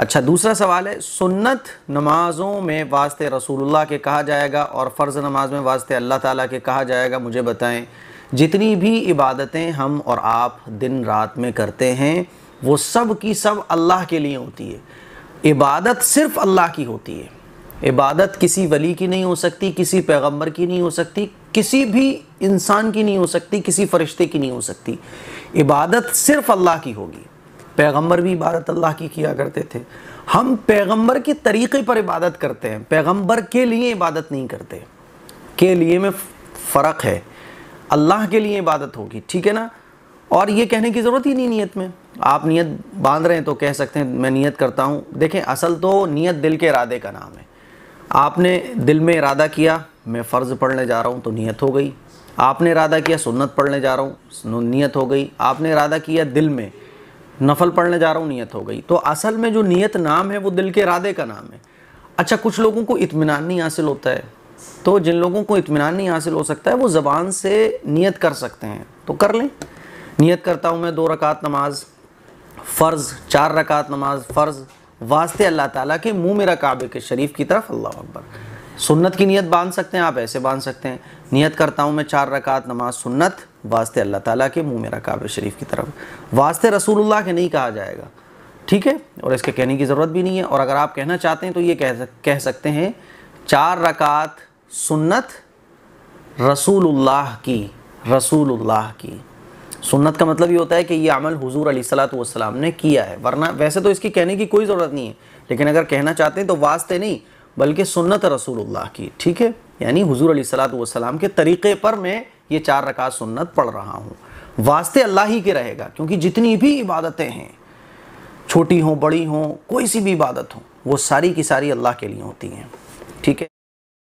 अच्छा दूसरा सवाल है सुन्नत नमाज़ों में वास्ते रसूलुल्लाह के कहा जाएगा और फ़र्ज़ नमाज में वास्ते अल्लाह ताला के कहा जाएगा मुझे बताएं जितनी भी इबादतें हम और आप दिन रात में करते हैं वो सब की सब अल्लाह के लिए होती है इबादत सिर्फ़ अल्लाह की होती है इबादत किसी वली की नहीं हो सकती किसी पैगंबर की नहीं हो सकती किसी भी इंसान की नहीं हो सकती किसी फरिश्ते की नहीं हो सकती इबादत सिर्फ़ अल्लाह की होगी पैगंबर भी इबादत अल्लाह की किया करते थे हम पैगंबर के तरीक़े पर इबादत करते हैं पैगंबर के लिए इबादत नहीं करते के लिए में फ़र्क है अल्लाह के लिए इबादत होगी ठीक है ना और ये कहने की ज़रूरत ही नहीं नीयत में आप नीयत बांध रहे हैं तो कह सकते हैं मैं नीयत करता हूँ देखें असल तो नीयत दिल के इरादे का नाम है आपने दिल में इरादा किया मैं फ़र्ज़ पढ़ने जा रहा हूँ तो नीयत हो गई आपने इरादा किया सुन्नत पढ़ने जा रहा हूँ नीयत हो गई आपने इरादा किया दिल में नफल पढ़ने जा रहा हूँ नीयत हो गई तो असल में जो नीयत नाम है वो दिल के इरादे का नाम है अच्छा कुछ लोगों को इत्मीनान नहीं हासिल होता है तो जिन लोगों को इत्मीनान नहीं हासिल हो सकता है वो ज़बान से नीयत कर सकते हैं तो कर लें नीयत करता हूँ मैं दो रकात नमाज फ़र्ज़ चार रकात नमाज फ़र्ज़ वास्ते अल्लाह ताला के मुँह मेरा काबे के शरीफ की तरफ अल्लाह अकबर सुन्नत की नीयत बांध सकते हैं आप ऐसे बांध सकते हैं नियत करता हूँ मैं चार रकात नमाज सुन्नत वास्ते अल्लाह ताला के मुँह मेरा काब शरीफ की तरफ वास्ते रसूलुल्लाह के नहीं कहा जाएगा ठीक है और इसके कहने की ज़रूरत भी नहीं है और अगर आप कहना चाहते हैं तो ये कह कह सकते हैं चार रकात सुन्नत रसूलुल्लाह की रसूलुल्लाह की सुन्नत का मतलब ये होता है कि ये अमल हुजूर अली सलाम ने किया है वरना वैसे तो इसकी कहने की कोई ज़रूरत नहीं है लेकिन अगर कहना चाहते हैं तो वास्ते नहीं बल्कि सुन्नत रसूलुल्लाह की ठीक है यानी हुजूर सलाम के तरीक़े पर मैं ये चार रकात सुन्नत पढ़ रहा हूँ वास्ते अल्लाह ही के रहेगा क्योंकि जितनी भी इबादतें हैं छोटी हों बड़ी हों कोई सी भी इबादत हो वो सारी की सारी अल्लाह के लिए होती हैं ठीक है